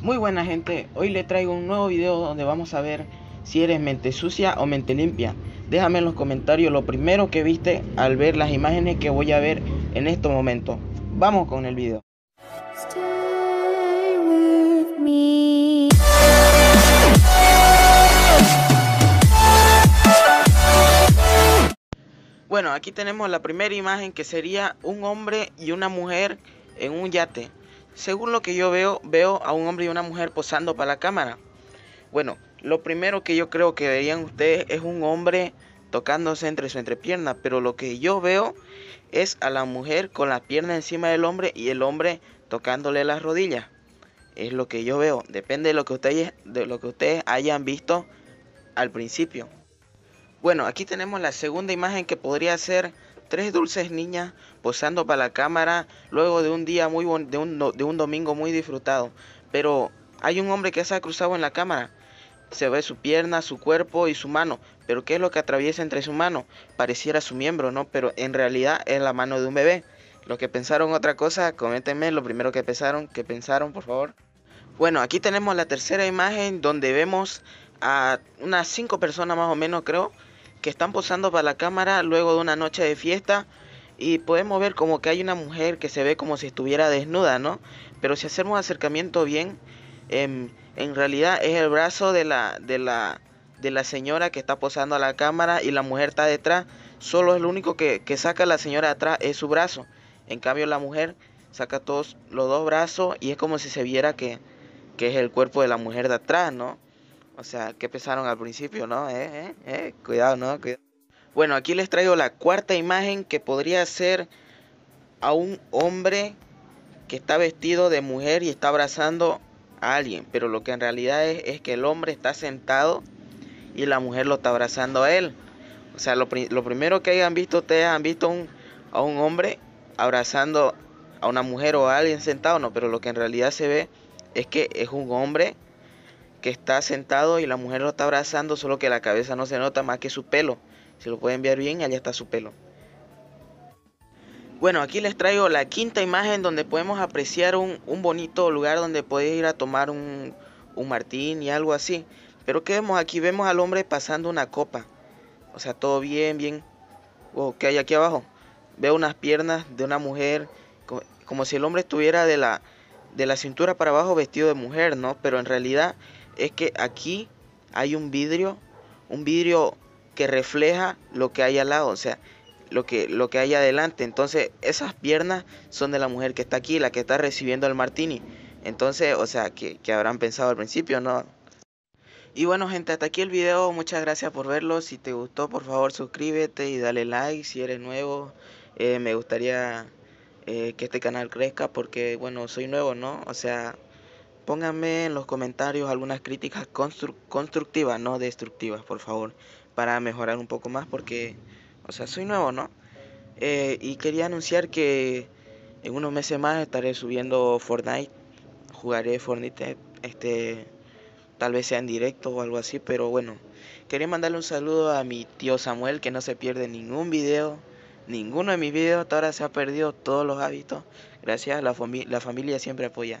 Muy buena gente, hoy le traigo un nuevo video donde vamos a ver si eres mente sucia o mente limpia. Déjame en los comentarios lo primero que viste al ver las imágenes que voy a ver en estos momentos. Vamos con el video. Bueno, aquí tenemos la primera imagen que sería un hombre y una mujer en un yate. Según lo que yo veo, veo a un hombre y una mujer posando para la cámara. Bueno, lo primero que yo creo que verían ustedes es un hombre tocándose entre su entrepierna, pero lo que yo veo es a la mujer con la pierna encima del hombre y el hombre tocándole las rodillas. Es lo que yo veo, depende de lo que ustedes, de lo que ustedes hayan visto al principio. Bueno, aquí tenemos la segunda imagen que podría ser Tres dulces niñas posando para la cámara luego de un día muy de, un, domingo muy disfrutado. Pero hay un hombre que se ha cruzado en la cámara. Se ve su pierna, su cuerpo y su mano. Pero ¿qué es lo que atraviesa entre su mano? Pareciera su miembro, ¿no? Pero en realidad es la mano de un bebé. Los que pensaron otra cosa, coméntenme lo primero que pensaron, que pensaron, por favor. Bueno, aquí tenemos la tercera imagen donde vemos a unas cinco personas más o menos, creo, que están posando para la cámara luego de una noche de fiesta y podemos ver como que hay una mujer que se ve como si estuviera desnuda, ¿no? Pero si hacemos acercamiento bien, em, en realidad es el brazo de la, de, la, de la señora que está posando a la cámara y la mujer está detrás. Solo es lo único que, que saca la señora atrás es su brazo. En cambio la mujer saca todos los dos brazos y es como si se viera que, que es el cuerpo de la mujer de atrás, ¿no? O sea, que pensaron al principio, no? ¿Eh? eh, eh cuidado, ¿no? Bueno, aquí les traigo la cuarta imagen que podría ser a un hombre que está vestido de mujer y está abrazando a alguien. Pero lo que en realidad es, que el hombre está sentado y la mujer lo está abrazando a él. O sea, lo, primero que hayan visto ustedes, han visto a un hombre abrazando a una mujer o a alguien sentado, no, pero lo que en realidad se ve es que es un hombre que está sentado y la mujer lo está abrazando, solo que la cabeza no se nota más que su pelo. Si lo pueden ver bien, allá está su pelo. Bueno, aquí les traigo la quinta imagen donde podemos apreciar un, bonito lugar donde podéis ir a tomar un, martín y algo así. Pero ¿qué vemos aquí? Vemos al hombre pasando una copa. O sea, todo bien, bien. o ¿Qué hay aquí abajo? Veo unas piernas de una mujer, como si el hombre estuviera de la, de la cintura para abajo vestido de mujer, ¿no? Pero en realidad es que aquí hay un vidrio, un vidrio que refleja lo que hay al lado, o sea, lo que, lo que hay adelante. Entonces, esas piernas son de la mujer que está aquí, la que está recibiendo el martini. Entonces, o sea, que, habrán pensado al principio, ¿no? Y bueno, gente, hasta aquí el video. Muchas gracias por verlo. Si te gustó, por favor, suscríbete y dale like. Si eres nuevo, eh, me gustaría eh, que este canal crezca porque, bueno, soy nuevo, ¿no? O sea, Pónganme en los comentarios algunas críticas constructivas, no destructivas, por favor, para mejorar un poco más porque, o sea, soy nuevo, ¿no? Eh, y quería anunciar que en unos meses más estaré subiendo Fortnite, jugaré Fortnite, este, tal vez sea en directo o algo así, pero bueno, quería mandarle un saludo a mi tío Samuel que no se pierde ningún video ninguno de mis videos hasta ahora se ha perdido todos los hábitos. Gracias, la, la familia siempre apoya.